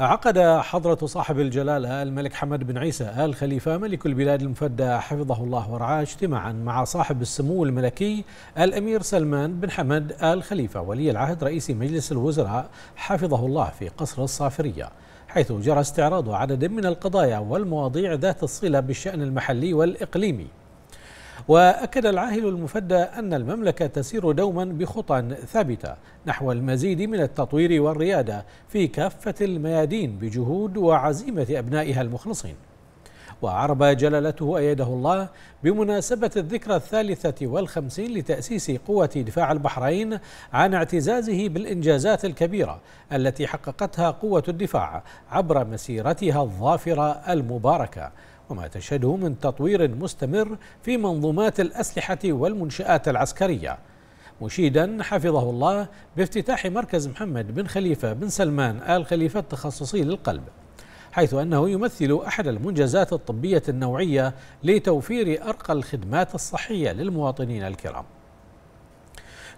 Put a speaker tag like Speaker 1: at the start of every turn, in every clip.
Speaker 1: عقد حضرة صاحب الجلالة الملك حمد بن عيسى آل خليفة ملك البلاد المفدى حفظه الله ورعاه اجتماعا مع صاحب السمو الملكي الأمير سلمان بن حمد آل خليفة ولي العهد رئيس مجلس الوزراء حفظه الله في قصر الصافرية حيث جرى استعراض عدد من القضايا والمواضيع ذات الصلة بالشأن المحلي والإقليمي وأكد العاهل المفدى أن المملكة تسير دوما بخطى ثابتة نحو المزيد من التطوير والريادة في كافة الميادين بجهود وعزيمة أبنائها المخلصين وعرب جلالته أيده الله بمناسبة الذكرى الثالثة والخمسين لتأسيس قوة دفاع البحرين عن اعتزازه بالإنجازات الكبيرة التي حققتها قوة الدفاع عبر مسيرتها الظافرة المباركة وما تشهده من تطوير مستمر في منظومات الأسلحة والمنشآت العسكرية مشيدا حفظه الله بافتتاح مركز محمد بن خليفة بن سلمان آل خليفة التخصصي للقلب حيث أنه يمثل أحد المنجزات الطبية النوعية لتوفير أرقى الخدمات الصحية للمواطنين الكرام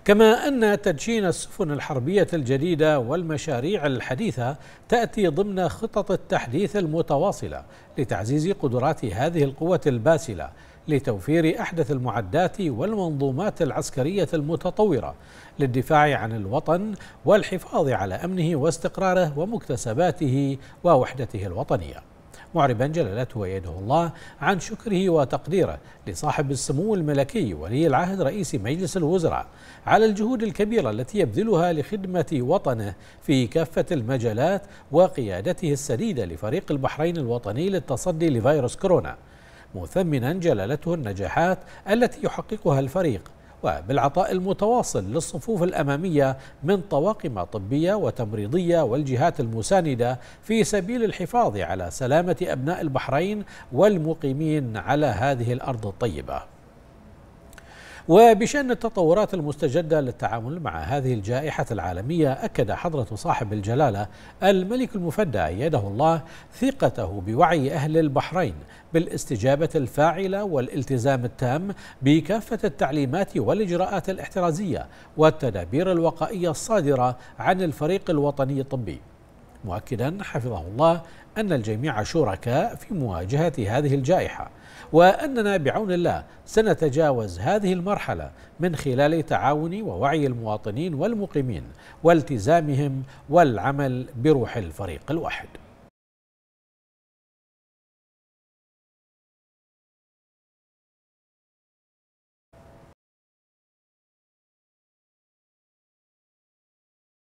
Speaker 1: كما أن تدشين السفن الحربية الجديدة والمشاريع الحديثة تأتي ضمن خطط التحديث المتواصلة لتعزيز قدرات هذه القوة الباسلة لتوفير أحدث المعدات والمنظومات العسكرية المتطورة للدفاع عن الوطن والحفاظ على أمنه واستقراره ومكتسباته ووحدته الوطنية معربا جلالته ويده الله عن شكره وتقديره لصاحب السمو الملكي ولي العهد رئيس مجلس الوزراء على الجهود الكبيرة التي يبذلها لخدمة وطنه في كافة المجالات وقيادته السديدة لفريق البحرين الوطني للتصدي لفيروس كورونا مثمنا جلالته النجاحات التي يحققها الفريق وبالعطاء المتواصل للصفوف الأمامية من طواقم طبية وتمريضية والجهات المساندة في سبيل الحفاظ على سلامة أبناء البحرين والمقيمين على هذه الأرض الطيبة وبشأن التطورات المستجدة للتعامل مع هذه الجائحة العالمية أكد حضرة صاحب الجلالة الملك المفدى أيده الله ثقته بوعي أهل البحرين بالاستجابة الفاعلة والالتزام التام بكافة التعليمات والإجراءات الاحترازية والتدابير الوقائية الصادرة عن الفريق الوطني الطبي مؤكدا حفظه الله أن الجميع شركاء في مواجهة هذه الجائحة وأننا بعون الله سنتجاوز هذه المرحلة من خلال تعاون ووعي المواطنين والمقيمين والتزامهم والعمل بروح الفريق الواحد